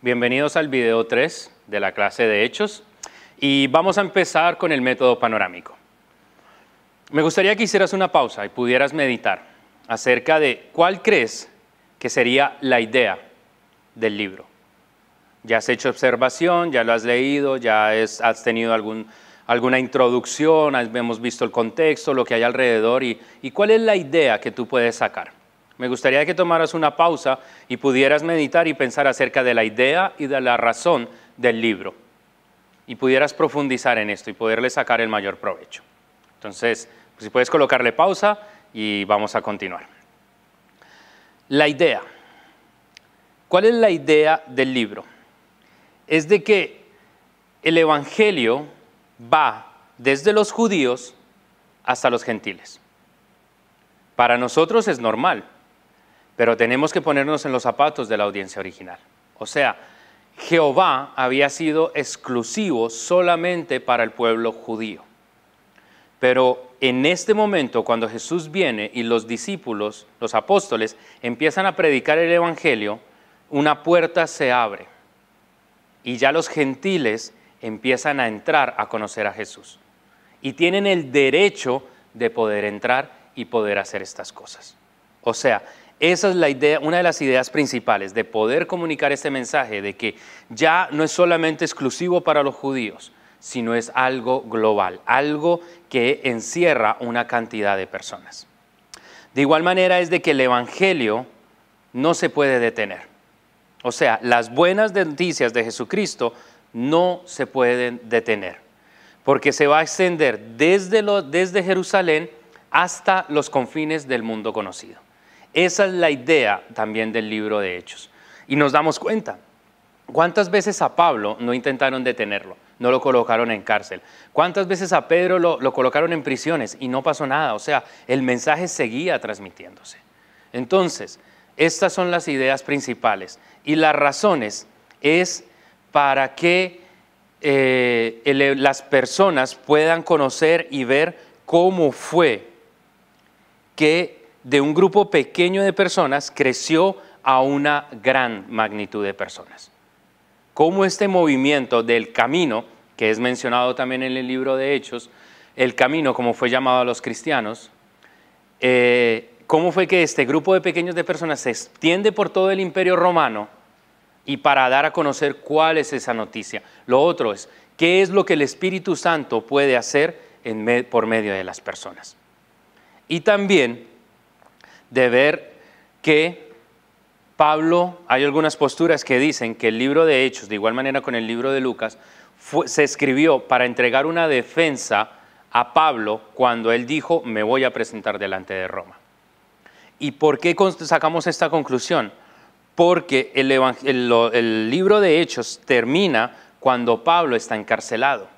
Bienvenidos al video 3 de la clase de Hechos y vamos a empezar con el método panorámico. Me gustaría que hicieras una pausa y pudieras meditar acerca de cuál crees que sería la idea del libro. Ya has hecho observación, ya lo has leído, ya has tenido algún alguna introducción, ah, hemos visto el contexto, lo que hay alrededor y, cuál es la idea que tú puedes sacar. Me gustaría que tomaras una pausa y pudieras meditar y pensar acerca de la idea y de la razón del libro. Y pudieras profundizar en esto y poderle sacar el mayor provecho. Entonces, si puedes colocarle pausa y vamos a continuar. La idea. ¿Cuál es la idea del libro? Es de que el Evangelio va desde los judíos hasta los gentiles. Para nosotros es normal, pero tenemos que ponernos en los zapatos de la audiencia original. O sea, Jehová había sido exclusivo solamente para el pueblo judío. Pero en este momento, cuando Jesús viene y los discípulos, los apóstoles, empiezan a predicar el Evangelio, una puerta se abre. Y ya los gentiles empiezan a entrar a conocer a Jesús y tienen el derecho de poder entrar y poder hacer estas cosas. O sea, esa es la idea, una de las ideas principales de poder comunicar este mensaje de que ya no es solamente exclusivo para los judíos, sino es algo global, algo que encierra una cantidad de personas. De igual manera es de que el evangelio no se puede detener. O sea, las buenas noticias de Jesucristo no se pueden detener, porque se va a extender desde, Jerusalén hasta los confines del mundo conocido. Esa es la idea también del libro de Hechos. Y nos damos cuenta, ¿cuántas veces a Pablo no intentaron detenerlo? No lo colocaron en cárcel. ¿Cuántas veces a Pedro lo, lo colocaron en prisiones y no pasó nada? O sea, el mensaje seguía transmitiéndose. Entonces, estas son las ideas principales y las razones es para que eh, las personas puedan conocer y ver cómo fue que de un grupo pequeño de personas creció a una gran magnitud de personas. Cómo este movimiento del camino, que es mencionado también en el libro de Hechos, el camino, como fue llamado a los cristianos, eh, cómo fue que este grupo de pequeños de personas se extiende por todo el imperio romano y para dar a conocer cuál es esa noticia. Lo otro es, ¿qué es lo que el Espíritu Santo puede hacer por medio de las personas? Y también de ver que Pablo, hay algunas posturas que dicen que el libro de Hechos, de igual manera con el libro de Lucas, se escribió para entregar una defensa a Pablo cuando él dijo, me voy a presentar delante de Roma. ¿Y por qué sacamos esta conclusión? porque el, libro de Hechos termina cuando Pablo está encarcelado.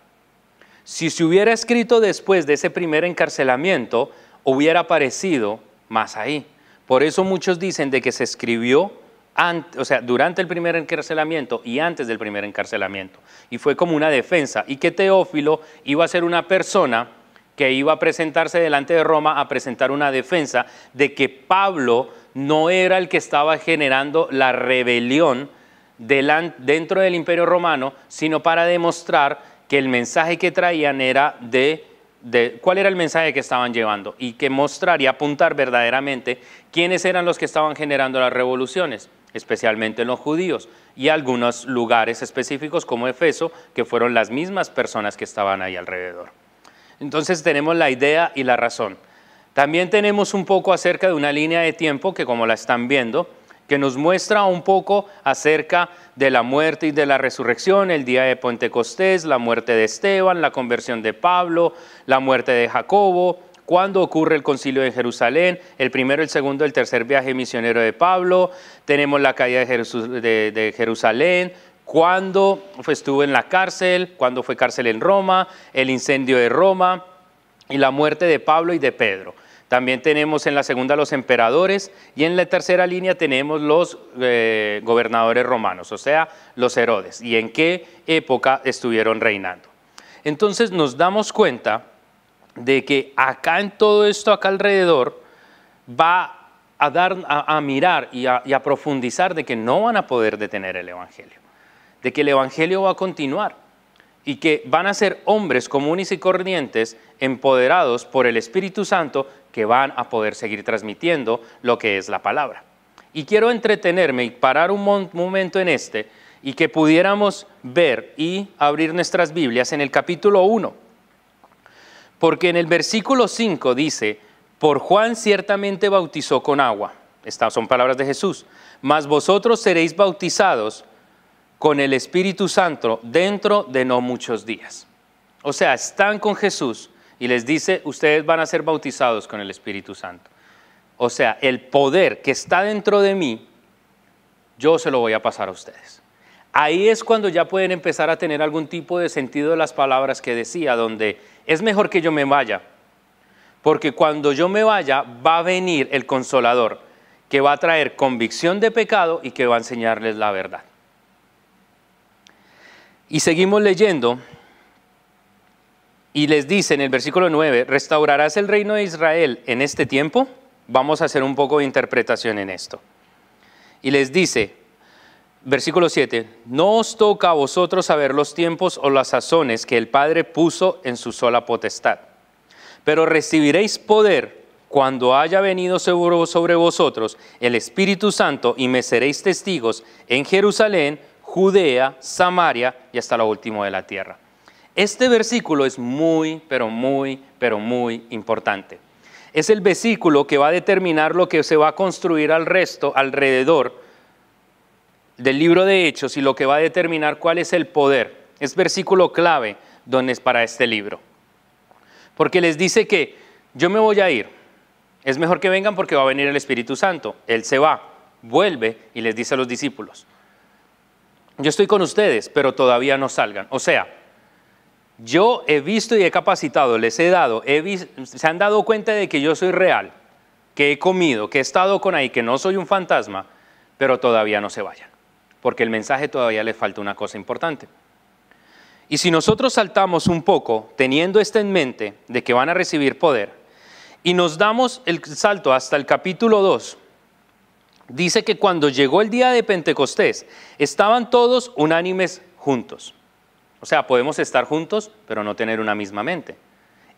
Si se hubiera escrito después de ese primer encarcelamiento, hubiera aparecido más ahí. Por eso muchos dicen de que se escribió o sea, durante el primer encarcelamiento y antes del primer encarcelamiento. Y fue como una defensa. Y que Teófilo iba a ser una persona que iba a presentarse delante de Roma a presentar una defensa de que Pablo no era el que estaba generando la rebelión dentro del imperio romano, sino para demostrar que el mensaje que traían era de, cuál era el mensaje que estaban llevando y que mostrar y apuntar verdaderamente quiénes eran los que estaban generando las revoluciones, especialmente los judíos y algunos lugares específicos como Efeso, que fueron las mismas personas que estaban ahí alrededor. Entonces tenemos la idea y la razón. También tenemos un poco acerca de una línea de tiempo que como la están viendo, que nos muestra un poco acerca de la muerte y de la resurrección, el día de Pentecostés, la muerte de Esteban, la conversión de Pablo, la muerte de Jacobo, cuándo ocurre el concilio de Jerusalén, el primero, el segundo, el tercer viaje misionero de Pablo, tenemos la caída de, Jerusalén, cuándo estuvo en la cárcel, cuándo fue cárcel en Roma, el incendio de Roma, y la muerte de Pablo y de Pedro. También tenemos en la segunda los emperadores y en la tercera línea tenemos los eh, gobernadores romanos, o sea, los Herodes, y en qué época estuvieron reinando. Entonces nos damos cuenta de que acá en todo esto, acá alrededor, va a, dar, a, mirar a, y a profundizar de que no van a poder detener el Evangelio, de que el Evangelio va a continuar y que van a ser hombres comunes y corrientes empoderados por el Espíritu Santo que van a poder seguir transmitiendo lo que es la palabra. Y quiero entretenerme y parar un momento en este y que pudiéramos ver y abrir nuestras Biblias en el capítulo 1. Porque en el versículo 5 dice, por Juan ciertamente bautizó con agua. Estas son palabras de Jesús. Mas vosotros seréis bautizados con el Espíritu Santo dentro de no muchos días. O sea, están con Jesús y les dice, ustedes van a ser bautizados con el Espíritu Santo. O sea, el poder que está dentro de mí, yo se lo voy a pasar a ustedes. Ahí es cuando ya pueden empezar a tener algún tipo de sentido de las palabras que decía, donde es mejor que yo me vaya, porque cuando yo me vaya va a venir el consolador, que va a traer convicción de pecado y que va a enseñarles la verdad. Y seguimos leyendo. Y les dice en el versículo 9, ¿restaurarás el reino de Israel en este tiempo? Vamos a hacer un poco de interpretación en esto. Y les dice, versículo 7, no os toca a vosotros saber los tiempos o las sazones que el Padre puso en su sola potestad, pero recibiréis poder cuando haya venido sobre vosotros el Espíritu Santo y me seréis testigos en Jerusalén, Judea, Samaria y hasta lo último de la tierra. Este versículo es muy, pero muy, pero muy importante. Es el versículo que va a determinar lo que se va a construir al resto, alrededor del libro de Hechos y lo que va a determinar cuál es el poder. Es versículo clave donde es para este libro. Porque les dice que yo me voy a ir. Es mejor que vengan porque va a venir el Espíritu Santo. Él se va, vuelve y les dice a los discípulos, yo estoy con ustedes, pero todavía no salgan. O sea, yo he visto y he capacitado, les he dado, se han dado cuenta de que yo soy real, que he comido, que he estado con ahí, que no soy un fantasma, pero todavía no se vayan, porque el mensaje todavía le falta una cosa importante. Y si nosotros saltamos un poco, teniendo esto en mente de que van a recibir poder, y nos damos el salto hasta el capítulo 2, dice que cuando llegó el día de Pentecostés, estaban todos unánimes juntos. O sea, podemos estar juntos, pero no tener una misma mente.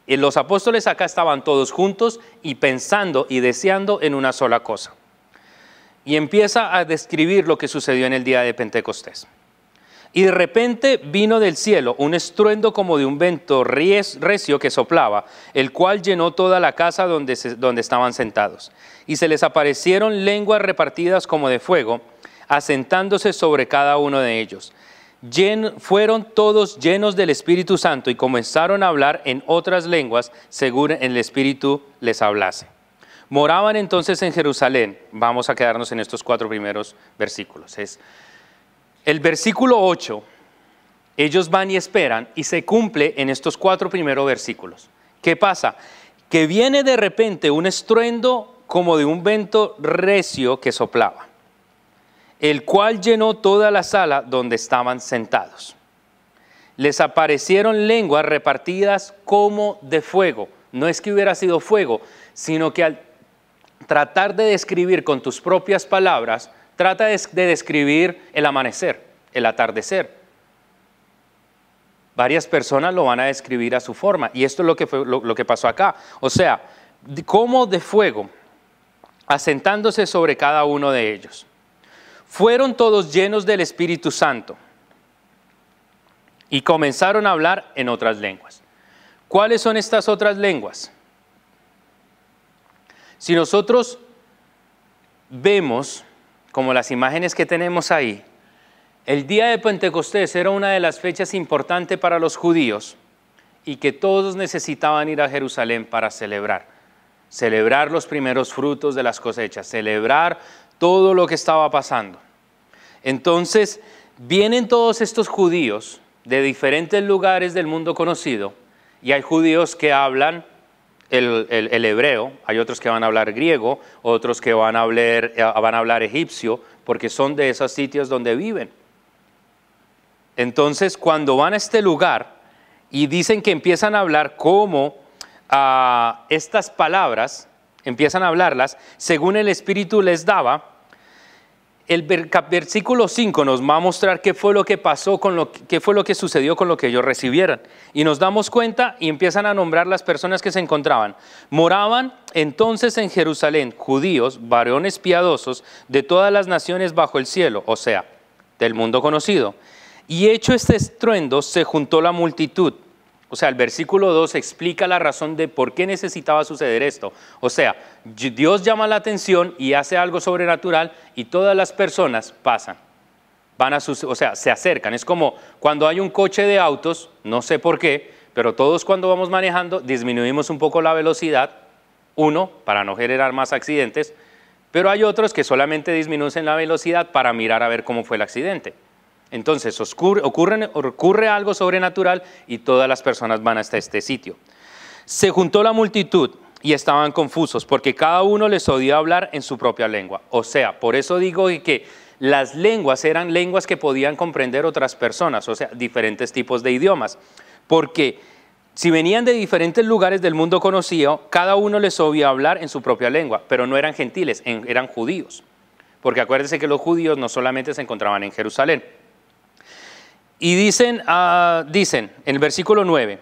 los apóstoles acá estaban todos juntos y pensando y deseando en una sola cosa. Y empieza a describir lo que sucedió en el día de Pentecostés. Y de repente vino del cielo un estruendo como de un viento recio que soplaba, el cual llenó toda la casa donde, donde estaban sentados. Y se les aparecieron lenguas repartidas como de fuego, asentándose sobre cada uno de ellos. fueron todos llenos del Espíritu Santo y comenzaron a hablar en otras lenguas según el Espíritu les hablase. Moraban entonces en Jerusalén. Vamos a quedarnos en estos cuatro primeros versículos. Es el versículo 8, ellos van y esperan y se cumple en estos cuatro primeros versículos. ¿Qué pasa? Que viene de repente un estruendo como de un vento recio que soplaba, el cual llenó toda la sala donde estaban sentados. Les aparecieron lenguas repartidas como de fuego. No es que hubiera sido fuego, sino que al tratar de describir con tus propias palabras, trata de, describir el amanecer, el atardecer. Varias personas lo van a describir a su forma. Y esto es lo que, fue, lo que pasó acá. O sea, como de fuego, asentándose sobre cada uno de ellos. Fueron todos llenos del Espíritu Santo y comenzaron a hablar en otras lenguas. ¿Cuáles son estas otras lenguas? Si nosotros vemos como las imágenes que tenemos ahí, el día de Pentecostés era una de las fechas importantes para los judíos y que todos necesitaban ir a Jerusalén para celebrar. Celebrar los primeros frutos de las cosechas, celebrar todo lo que estaba pasando. Entonces, vienen todos estos judíos de diferentes lugares del mundo conocido y hay judíos que hablan el, hebreo, hay otros que van a hablar griego, otros que van a hablar, eh, van a hablar egipcio, porque son de esos sitios donde viven. Entonces, cuando van a este lugar y dicen que empiezan a hablar como ah, estas palabras, empiezan a hablarlas según el Espíritu les daba, el versículo 5 nos va a mostrar qué fue lo que pasó, con lo, qué fue lo que sucedió con lo que ellos recibieran. Y nos damos cuenta y empiezan a nombrar las personas que se encontraban. Moraban entonces en Jerusalén judíos, varones piadosos, de todas las naciones bajo el cielo, o sea, del mundo conocido. Y hecho este estruendo, se juntó la multitud o sea, el versículo 2 explica la razón de por qué necesitaba suceder esto. O sea, Dios llama la atención y hace algo sobrenatural y todas las personas pasan. Van a o sea, se acercan. Es como cuando hay un coche de autos, no sé por qué, pero todos cuando vamos manejando disminuimos un poco la velocidad, uno, para no generar más accidentes, pero hay otros que solamente disminuyen la velocidad para mirar a ver cómo fue el accidente. Entonces ocurre, algo sobrenatural y todas las personas van hasta este sitio. Se juntó la multitud y estaban confusos porque cada uno les odió hablar en su propia lengua. O sea, por eso digo que las lenguas eran lenguas que podían comprender otras personas, o sea, diferentes tipos de idiomas. Porque si venían de diferentes lugares del mundo conocido, cada uno les oía hablar en su propia lengua, pero no eran gentiles, eran judíos. Porque acuérdense que los judíos no solamente se encontraban en Jerusalén. Y dicen, ah, dicen en el versículo 9,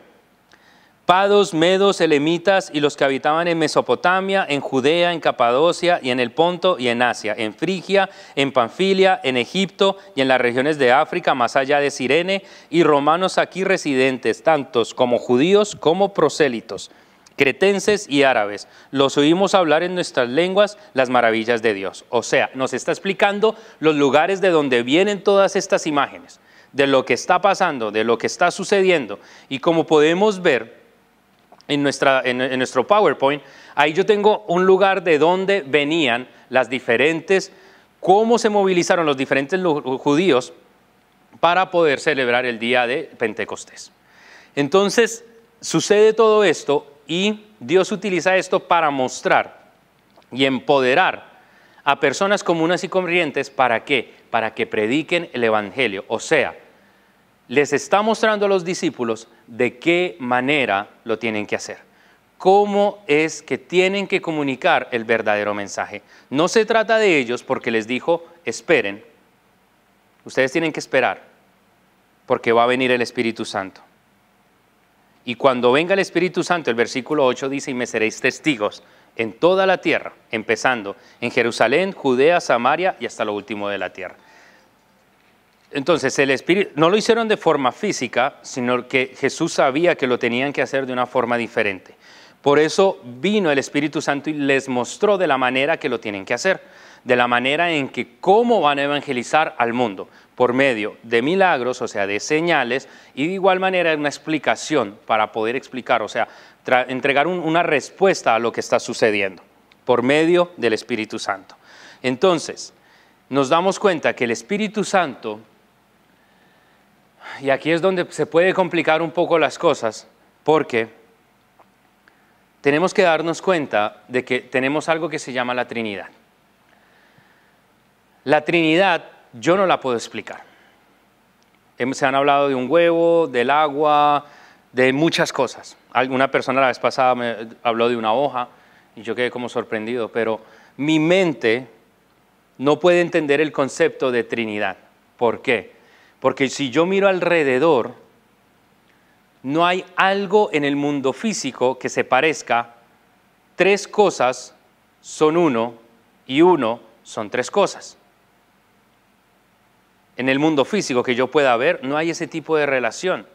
Pados, Medos, Elemitas y los que habitaban en Mesopotamia, en Judea, en Capadocia y en el Ponto y en Asia, en Frigia, en Panfilia, en Egipto y en las regiones de África, más allá de Sirene, y romanos aquí residentes, tantos como judíos como prosélitos, cretenses y árabes. Los oímos hablar en nuestras lenguas las maravillas de Dios. O sea, nos está explicando los lugares de donde vienen todas estas imágenes de lo que está pasando, de lo que está sucediendo. Y como podemos ver en, nuestro PowerPoint, ahí yo tengo un lugar de donde venían las diferentes, cómo se movilizaron los diferentes judíos para poder celebrar el día de Pentecostés. Entonces, sucede todo esto y Dios utiliza esto para mostrar y empoderar a personas comunes y corrientes para que para que prediquen el Evangelio. O sea, les está mostrando a los discípulos de qué manera lo tienen que hacer, cómo es que tienen que comunicar el verdadero mensaje. No se trata de ellos porque les dijo, esperen, ustedes tienen que esperar, porque va a venir el Espíritu Santo. Y cuando venga el Espíritu Santo, el versículo 8 dice, y me seréis testigos en toda la tierra, empezando en Jerusalén, Judea, Samaria y hasta lo último de la tierra. Entonces, el Espíritu, no lo hicieron de forma física, sino que Jesús sabía que lo tenían que hacer de una forma diferente. Por eso vino el Espíritu Santo y les mostró de la manera que lo tienen que hacer de la manera en que cómo van a evangelizar al mundo, por medio de milagros, o sea, de señales, y de igual manera una explicación para poder explicar, o sea, entregar una respuesta a lo que está sucediendo, por medio del Espíritu Santo. Entonces, nos damos cuenta que el Espíritu Santo, y aquí es donde se puede complicar un poco las cosas, porque tenemos que darnos cuenta de que tenemos algo que se llama la Trinidad. La Trinidad yo no la puedo explicar. Em, se han hablado de un huevo, del agua, de muchas cosas. Una persona la vez pasada me eh, habló de una hoja y yo quedé como sorprendido, pero mi mente no puede entender el concepto de Trinidad. ¿Por qué? Porque si yo miro alrededor, no hay algo en el mundo físico que se parezca. Tres cosas son uno y uno son tres cosas en el mundo físico que yo pueda ver, no hay ese tipo de relación.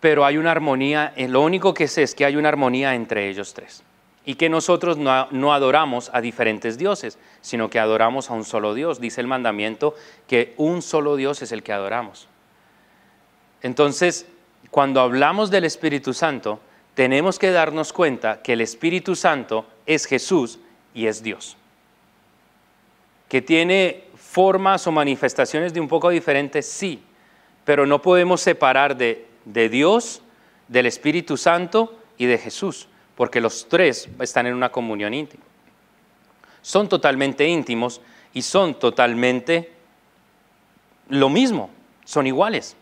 Pero hay una armonía, eh, lo único que sé es que hay una armonía entre ellos tres. Y que nosotros no, no adoramos a diferentes dioses, sino que adoramos a un solo Dios. Dice el mandamiento que un solo Dios es el que adoramos. Entonces, cuando hablamos del Espíritu Santo, tenemos que darnos cuenta que el Espíritu Santo es Jesús y es Dios. Que tiene formas o manifestaciones de un poco diferentes, sí, pero no podemos separar de, de Dios, del Espíritu Santo y de Jesús, porque los tres están en una comunión íntima. Son totalmente íntimos y son totalmente lo mismo, son iguales.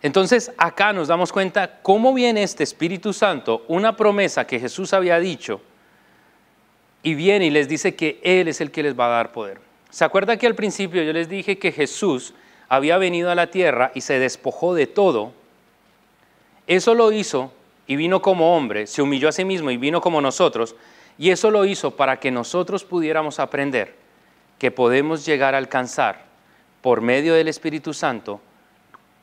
Entonces acá nos damos cuenta cómo viene este Espíritu Santo, una promesa que Jesús había dicho, y viene y les dice que Él es el que les va a dar poder. ¿Se acuerda que al principio yo les dije que Jesús había venido a la tierra y se despojó de todo? Eso lo hizo y vino como hombre, se humilló a sí mismo y vino como nosotros, y eso lo hizo para que nosotros pudiéramos aprender que podemos llegar a alcanzar por medio del Espíritu Santo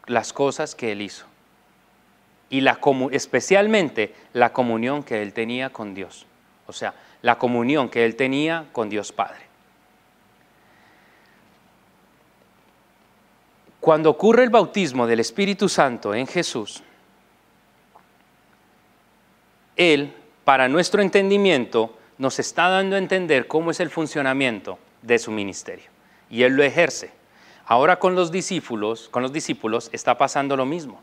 las cosas que Él hizo y la, especialmente la comunión que Él tenía con Dios, o sea, la comunión que Él tenía con Dios Padre. Cuando ocurre el bautismo del Espíritu Santo en Jesús, Él, para nuestro entendimiento, nos está dando a entender cómo es el funcionamiento de su ministerio. Y Él lo ejerce. Ahora con los discípulos, con los discípulos está pasando lo mismo.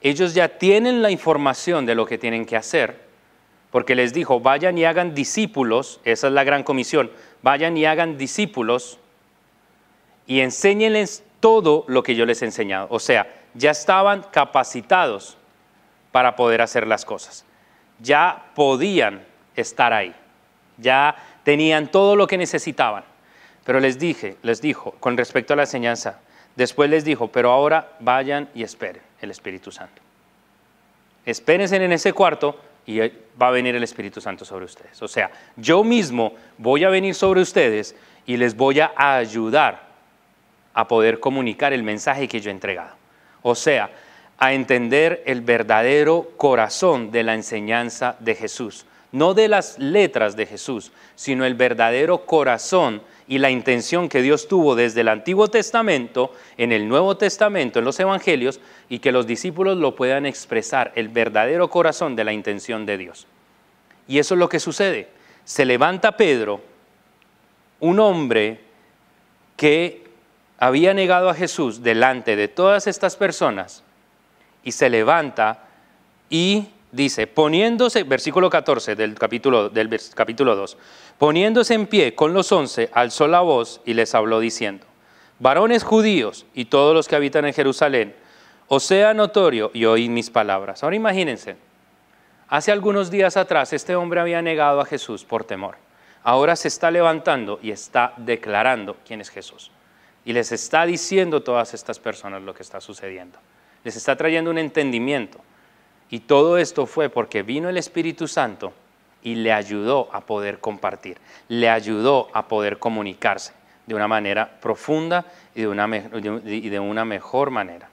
Ellos ya tienen la información de lo que tienen que hacer, porque les dijo, vayan y hagan discípulos, esa es la gran comisión, vayan y hagan discípulos y enséñenles todo lo que yo les he enseñado. O sea, ya estaban capacitados para poder hacer las cosas. Ya podían estar ahí. Ya tenían todo lo que necesitaban. Pero les dije, les dijo, con respecto a la enseñanza, después les dijo, pero ahora vayan y esperen el Espíritu Santo. Espérense en ese cuarto y va a venir el Espíritu Santo sobre ustedes. O sea, yo mismo voy a venir sobre ustedes y les voy a ayudar a poder comunicar el mensaje que yo he entregado. O sea, a entender el verdadero corazón de la enseñanza de Jesús. No de las letras de Jesús, sino el verdadero corazón y la intención que Dios tuvo desde el Antiguo Testamento, en el Nuevo Testamento, en los Evangelios, y que los discípulos lo puedan expresar, el verdadero corazón de la intención de Dios. Y eso es lo que sucede. Se levanta Pedro, un hombre que había negado a Jesús delante de todas estas personas y se levanta y dice, poniéndose, versículo 14 del capítulo, del capítulo 2, poniéndose en pie con los once, alzó la voz y les habló diciendo, varones judíos y todos los que habitan en Jerusalén, o sea notorio y oíd mis palabras. Ahora imagínense, hace algunos días atrás este hombre había negado a Jesús por temor. Ahora se está levantando y está declarando quién es Jesús. Y les está diciendo a todas estas personas lo que está sucediendo. Les está trayendo un entendimiento. Y todo esto fue porque vino el Espíritu Santo y le ayudó a poder compartir, le ayudó a poder comunicarse de una manera profunda y de una, y de una mejor manera.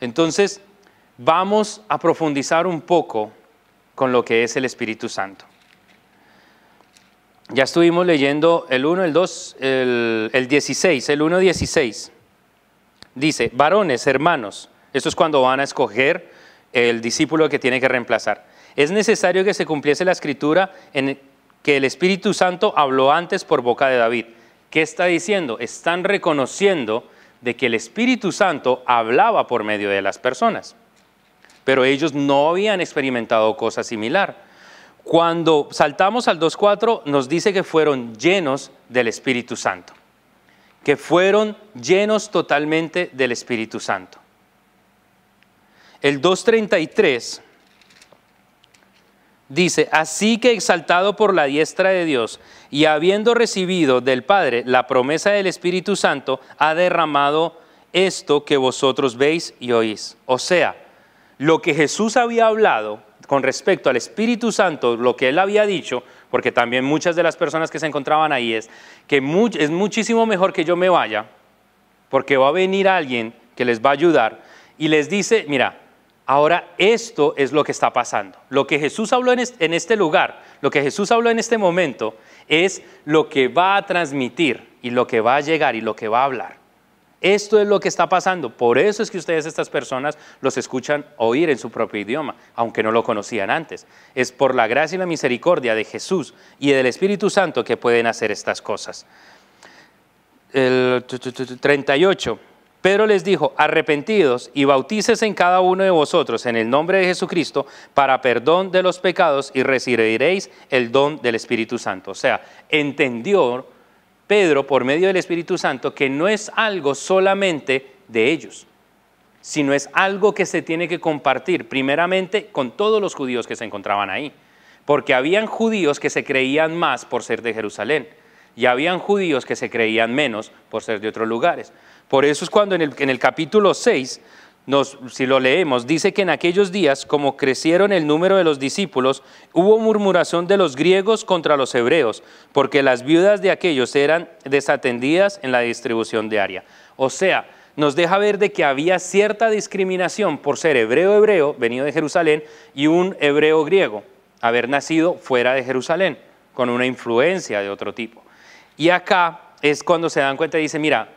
Entonces, vamos a profundizar un poco con lo que es el Espíritu Santo. Ya estuvimos leyendo el 1, el 2, el, 16, el 1, 16. Dice, varones, hermanos, esto es cuando van a escoger el discípulo que tiene que reemplazar. Es necesario que se cumpliese la escritura en que el Espíritu Santo habló antes por boca de David. ¿Qué está diciendo? Están reconociendo de que el Espíritu Santo hablaba por medio de las personas, pero ellos no habían experimentado cosa similar. Cuando saltamos al 2.4 nos dice que fueron llenos del Espíritu Santo, que fueron llenos totalmente del Espíritu Santo. El 2.33 dice, así que exaltado por la diestra de Dios y habiendo recibido del Padre la promesa del Espíritu Santo, ha derramado esto que vosotros veis y oís. O sea, lo que Jesús había hablado con respecto al Espíritu Santo, lo que él había dicho, porque también muchas de las personas que se encontraban ahí es que es muchísimo mejor que yo me vaya, porque va a venir alguien que les va a ayudar y les dice, mira, ahora esto es lo que está pasando. Lo que Jesús habló en este lugar, lo que Jesús habló en este momento, es lo que va a transmitir y lo que va a llegar y lo que va a hablar. Esto es lo que está pasando. Por eso es que ustedes, estas personas, los escuchan oír en su propio idioma, aunque no lo conocían antes. Es por la gracia y la misericordia de Jesús y del Espíritu Santo que pueden hacer estas cosas. El 38. Pedro les dijo, arrepentidos y bautices en cada uno de vosotros en el nombre de Jesucristo para perdón de los pecados y recibiréis el don del Espíritu Santo. O sea, entendió Pedro por medio del Espíritu Santo que no es algo solamente de ellos, sino es algo que se tiene que compartir primeramente con todos los judíos que se encontraban ahí, porque habían judíos que se creían más por ser de Jerusalén y habían judíos que se creían menos por ser de otros lugares. Por eso es cuando en el, capítulo 6 si lo leemos, dice que en aquellos días, como crecieron el número de los discípulos, hubo murmuración de los griegos contra los hebreos, porque las viudas de aquellos eran desatendidas en la distribución diaria. O sea, nos deja ver de que había cierta discriminación por ser hebreo hebreo, venido de Jerusalén, y un hebreo griego, haber nacido fuera de Jerusalén, con una influencia de otro tipo. Y acá es cuando se dan cuenta y dice, mira,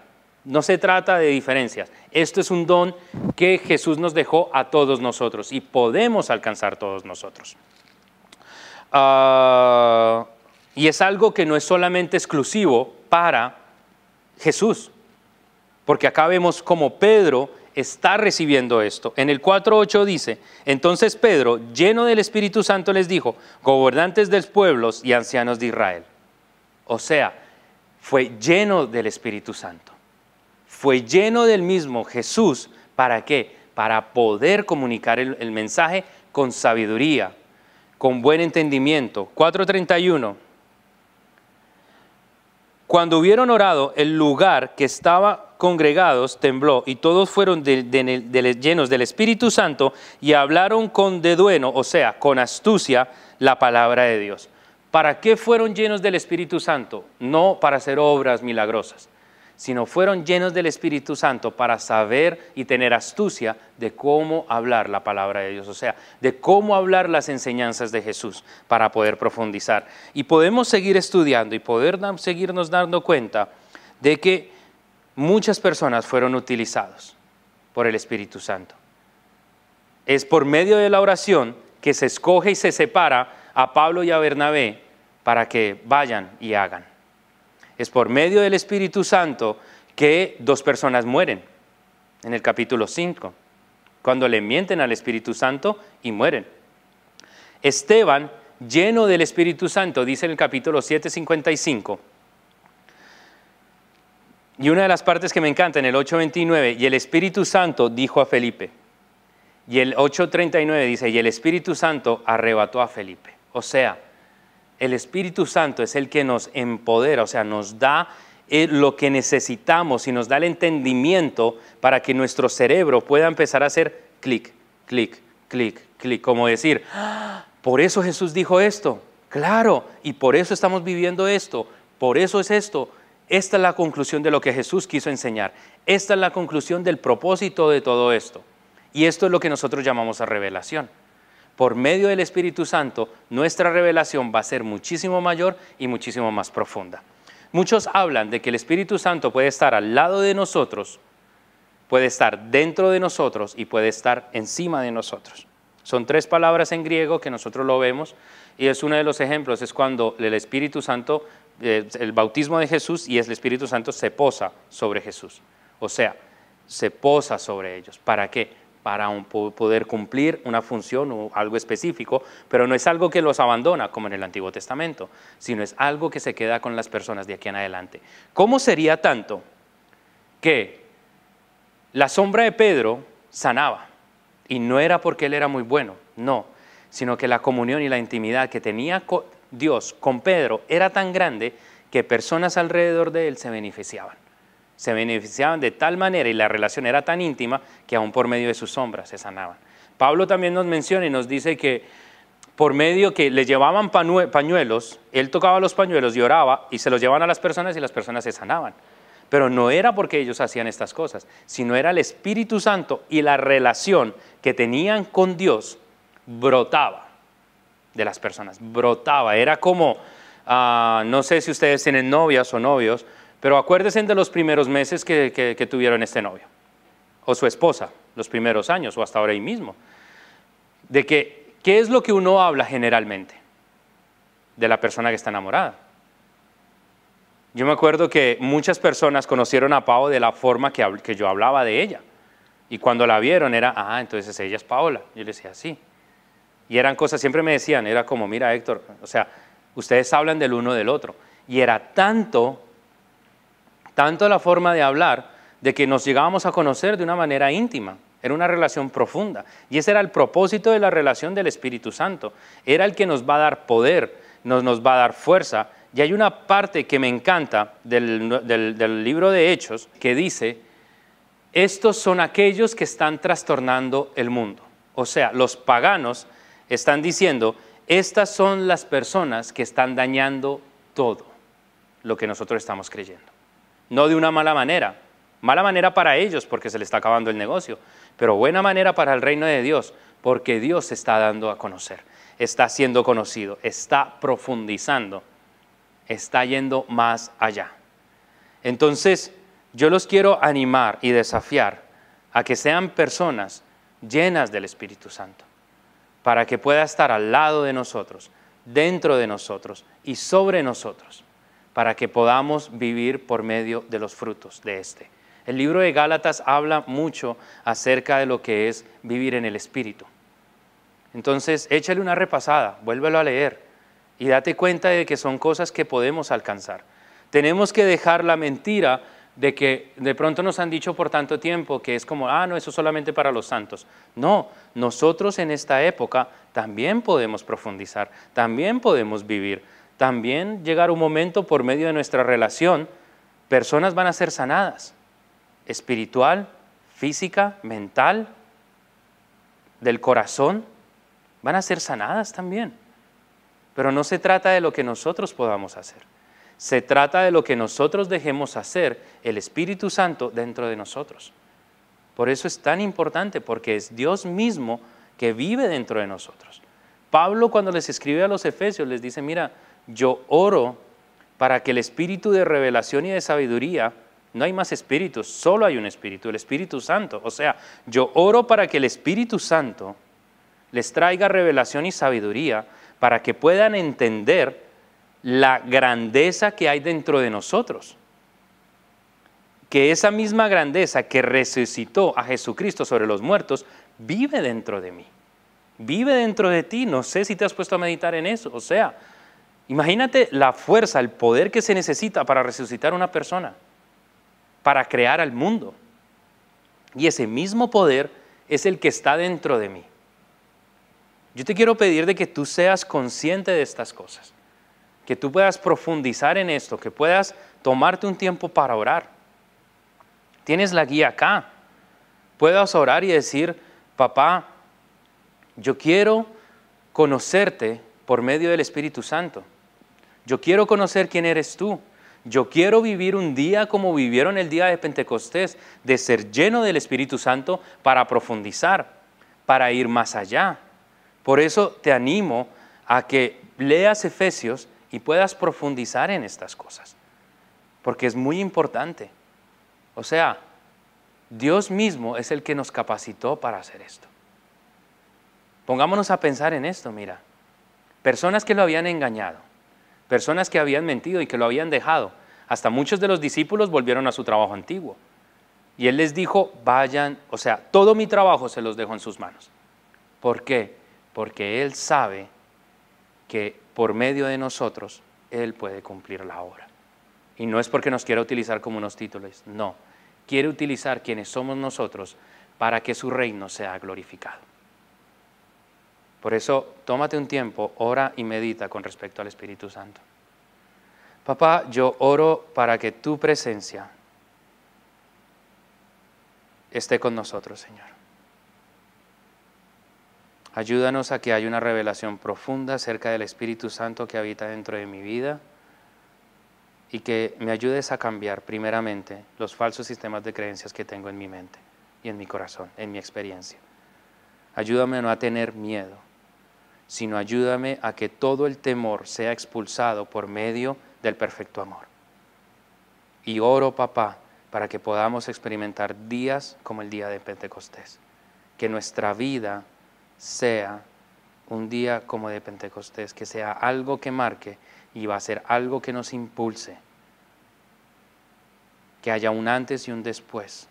no se trata de diferencias. Esto es un don que Jesús nos dejó a todos nosotros y podemos alcanzar todos nosotros. Ah, y es algo que no es solamente exclusivo para Jesús, porque acá vemos como Pedro está recibiendo esto. En el 4.8 dice, entonces Pedro, lleno del Espíritu Santo, les dijo, gobernantes de los pueblos y ancianos de Israel. O sea, fue lleno del Espíritu Santo fue lleno del mismo Jesús. ¿Para qué? Para poder comunicar el, mensaje con sabiduría, con buen entendimiento. 4.31. Cuando hubieron orado, el lugar que estaba congregados tembló y todos fueron llenos del Espíritu Santo y hablaron con dedueno, o sea, con astucia, la palabra de Dios. ¿Para qué fueron llenos del Espíritu Santo? No para hacer obras milagrosas sino fueron llenos del Espíritu Santo para saber y tener astucia de cómo hablar la palabra de Dios, o sea, de cómo hablar las enseñanzas de Jesús para poder profundizar. Y podemos seguir estudiando y poder seguirnos dando cuenta de que muchas personas fueron utilizados por el Espíritu Santo. Es por medio de la oración que se escoge y se separa a Pablo y a Bernabé para que vayan y hagan es por medio del Espíritu Santo que dos personas mueren en el capítulo 5, cuando le mienten al Espíritu Santo y mueren. Esteban, lleno del Espíritu Santo, dice en el capítulo 7:55, y una de las partes que me encanta en el 8:29, y el Espíritu Santo dijo a Felipe, y el 8:39 dice, y el Espíritu Santo arrebató a Felipe. O sea, el Espíritu Santo es el que nos empodera, o sea, nos da eh, lo que necesitamos y nos da el entendimiento para que nuestro cerebro pueda empezar a hacer clic, clic, clic, clic, como decir, ah, por eso Jesús dijo esto, claro, y por eso estamos viviendo esto, por eso es esto. Esta es la conclusión de lo que Jesús quiso enseñar. Esta es la conclusión del propósito de todo esto. Y esto es lo que nosotros llamamos a revelación por medio del Espíritu Santo, nuestra revelación va a ser muchísimo mayor y muchísimo más profunda. Muchos hablan de que el Espíritu Santo puede estar al lado de nosotros, puede estar dentro de nosotros y puede estar encima de nosotros. Son tres palabras en griego que nosotros lo vemos y es uno de los ejemplos, es cuando el Espíritu Santo, eh, el bautismo de Jesús y el Espíritu Santo se posa sobre Jesús. O sea, se posa sobre ellos. ¿Para qué? para poder cumplir una función o algo específico, pero no es algo que los abandona como en el Antiguo Testamento, sino es algo que se queda con las personas de aquí en adelante. ¿Cómo sería tanto que la sombra de Pedro sanaba? Y no era porque él era muy bueno, no, sino que la comunión y la intimidad que tenía Dios con Pedro era tan grande que personas alrededor de él se beneficiaban se beneficiaban de tal manera y la relación era tan íntima que aún por medio de sus sombras se sanaban. Pablo también nos menciona y nos dice que por medio que le llevaban pañuelos, él tocaba los pañuelos y oraba y se los llevaban a las personas y las personas se sanaban. Pero no era porque ellos hacían estas cosas, sino era el Espíritu Santo y la relación que tenían con Dios brotaba de las personas, brotaba. Era como, ah, no sé si ustedes tienen novias o novios, pero acuérdense de los primeros meses que, tuvieron este novio, o su esposa, los primeros años, o hasta ahora ahí mismo. De que, ¿qué es lo que uno habla generalmente? De la persona que está enamorada. Yo me acuerdo que muchas personas conocieron a Pau de la forma que, yo hablaba de ella. Y cuando la vieron era, ah, entonces ella es Paola. Yo le decía, sí. Y eran cosas, siempre me decían, era como, mira Héctor, o sea, ustedes hablan del uno del otro. Y era tanto tanto la forma de hablar, de que nos llegábamos a conocer de una manera íntima. Era una relación profunda. Y ese era el propósito de la relación del Espíritu Santo. Era el que nos va a dar poder, nos, va a dar fuerza. Y hay una parte que me encanta del, del libro de Hechos que dice, estos son aquellos que están trastornando el mundo. O sea, los paganos están diciendo, estas son las personas que están dañando todo lo que nosotros estamos creyendo no de una mala manera. Mala manera para ellos porque se les está acabando el negocio, pero buena manera para el reino de Dios porque Dios está dando a conocer, está siendo conocido, está profundizando, está yendo más allá. Entonces, yo los quiero animar y desafiar a que sean personas llenas del Espíritu Santo, para que pueda estar al lado de nosotros, dentro de nosotros y sobre nosotros para que podamos vivir por medio de los frutos de este. El libro de Gálatas habla mucho acerca de lo que es vivir en el Espíritu. Entonces, échale una repasada, vuélvelo a leer y date cuenta de que son cosas que podemos alcanzar. Tenemos que dejar la mentira de que de pronto nos han dicho por tanto tiempo que es como, ah, no, eso solamente para los santos. No, nosotros en esta época también podemos profundizar, también podemos vivir también llegar un momento por medio de nuestra relación, personas van a ser sanadas, espiritual, física, mental, del corazón, van a ser sanadas también. Pero no se trata de lo que nosotros podamos hacer, se trata de lo que nosotros dejemos hacer el Espíritu Santo dentro de nosotros. Por eso es tan importante, porque es Dios mismo que vive dentro de nosotros. Pablo cuando les escribe a los Efesios les dice, mira, yo oro para que el espíritu de revelación y de sabiduría, no hay más espíritus, solo hay un espíritu, el Espíritu Santo. O sea, yo oro para que el Espíritu Santo les traiga revelación y sabiduría para que puedan entender la grandeza que hay dentro de nosotros. Que esa misma grandeza que resucitó a Jesucristo sobre los muertos vive dentro de mí, vive dentro de ti. No sé si te has puesto a meditar en eso. O sea, Imagínate la fuerza, el poder que se necesita para resucitar a una persona, para crear al mundo. Y ese mismo poder es el que está dentro de mí. Yo te quiero pedir de que tú seas consciente de estas cosas, que tú puedas profundizar en esto, que puedas tomarte un tiempo para orar. Tienes la guía acá. Puedas orar y decir, papá, yo quiero conocerte por medio del Espíritu Santo. Yo quiero conocer quién eres tú. Yo quiero vivir un día como vivieron el día de Pentecostés, de ser lleno del Espíritu Santo para profundizar, para ir más allá. Por eso te animo a que leas Efesios y puedas profundizar en estas cosas, porque es muy importante. O sea, Dios mismo es el que nos capacitó para hacer esto. Pongámonos a pensar en esto, mira. Personas que lo habían engañado, personas que habían mentido y que lo habían dejado. Hasta muchos de los discípulos volvieron a su trabajo antiguo. Y él les dijo, vayan, o sea, todo mi trabajo se los dejo en sus manos. ¿Por qué? Porque él sabe que por medio de nosotros él puede cumplir la obra. Y no es porque nos quiera utilizar como unos títulos, no. Quiere utilizar quienes somos nosotros para que su reino sea glorificado. Por eso, tómate un tiempo, ora y medita con respecto al Espíritu Santo. Papá, yo oro para que tu presencia esté con nosotros, Señor. Ayúdanos a que haya una revelación profunda acerca del Espíritu Santo que habita dentro de mi vida y que me ayudes a cambiar primeramente los falsos sistemas de creencias que tengo en mi mente y en mi corazón, en mi experiencia. Ayúdame a no tener miedo sino ayúdame a que todo el temor sea expulsado por medio del perfecto amor. Y oro, papá, para que podamos experimentar días como el día de Pentecostés. Que nuestra vida sea un día como de Pentecostés, que sea algo que marque y va a ser algo que nos impulse. Que haya un antes y un después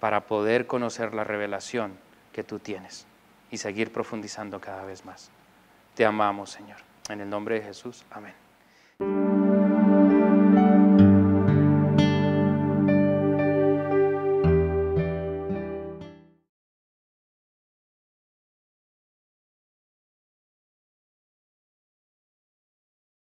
para poder conocer la revelación que tú tienes y seguir profundizando cada vez más. Te amamos, Señor. En el nombre de Jesús. Amén.